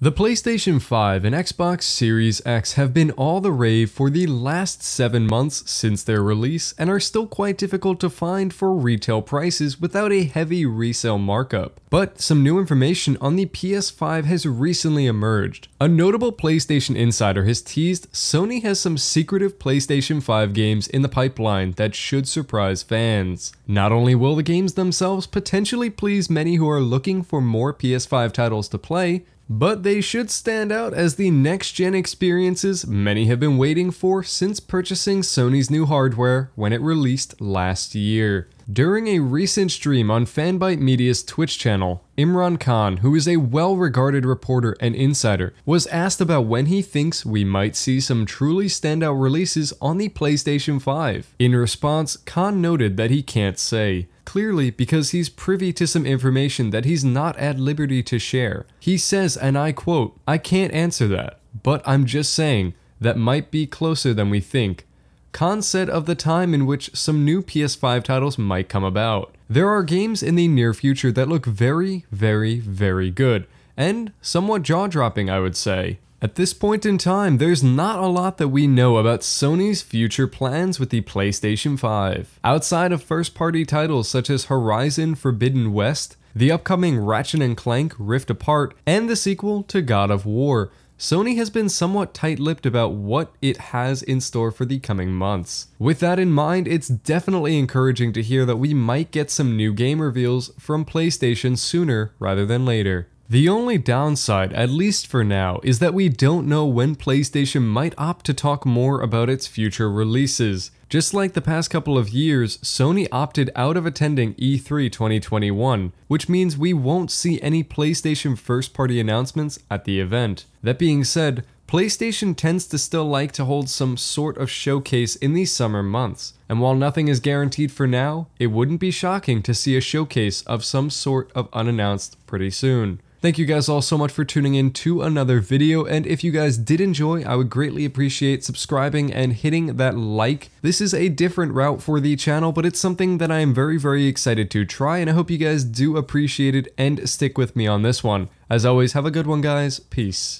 The PlayStation 5 and Xbox Series X have been all the rave for the last 7 months since their release and are still quite difficult to find for retail prices without a heavy resale markup. But some new information on the PS5 has recently emerged. A notable PlayStation insider has teased Sony has some secretive PlayStation 5 games in the pipeline that should surprise fans. Not only will the games themselves potentially please many who are looking for more PS5 titles to play, but they should stand out as the next-gen experiences many have been waiting for since purchasing Sony's new hardware when it released last year. During a recent stream on Fanbyte Media's Twitch channel, Imran Khan, who is a well regarded reporter and insider, was asked about when he thinks we might see some truly standout releases on the PlayStation 5. In response, Khan noted that he can't say. Clearly, because he's privy to some information that he's not at liberty to share. He says, and I quote, I can't answer that, but I'm just saying, that might be closer than we think. Khan said of the time in which some new PS5 titles might come about. There are games in the near future that look very, very, very good, and somewhat jaw dropping, I would say. At this point in time, there's not a lot that we know about Sony's future plans with the PlayStation 5. Outside of first party titles such as Horizon Forbidden West, the upcoming Ratchet & Clank Rift Apart, and the sequel to God of War, Sony has been somewhat tight lipped about what it has in store for the coming months. With that in mind, it's definitely encouraging to hear that we might get some new game reveals from PlayStation sooner rather than later. The only downside, at least for now, is that we don't know when PlayStation might opt to talk more about its future releases. Just like the past couple of years, Sony opted out of attending E3 2021, which means we won't see any PlayStation first party announcements at the event. That being said, PlayStation tends to still like to hold some sort of showcase in these summer months, and while nothing is guaranteed for now, it wouldn't be shocking to see a showcase of some sort of unannounced pretty soon. Thank you guys all so much for tuning in to another video, and if you guys did enjoy, I would greatly appreciate subscribing and hitting that like. This is a different route for the channel, but it's something that I am very, very excited to try, and I hope you guys do appreciate it and stick with me on this one. As always, have a good one, guys. Peace.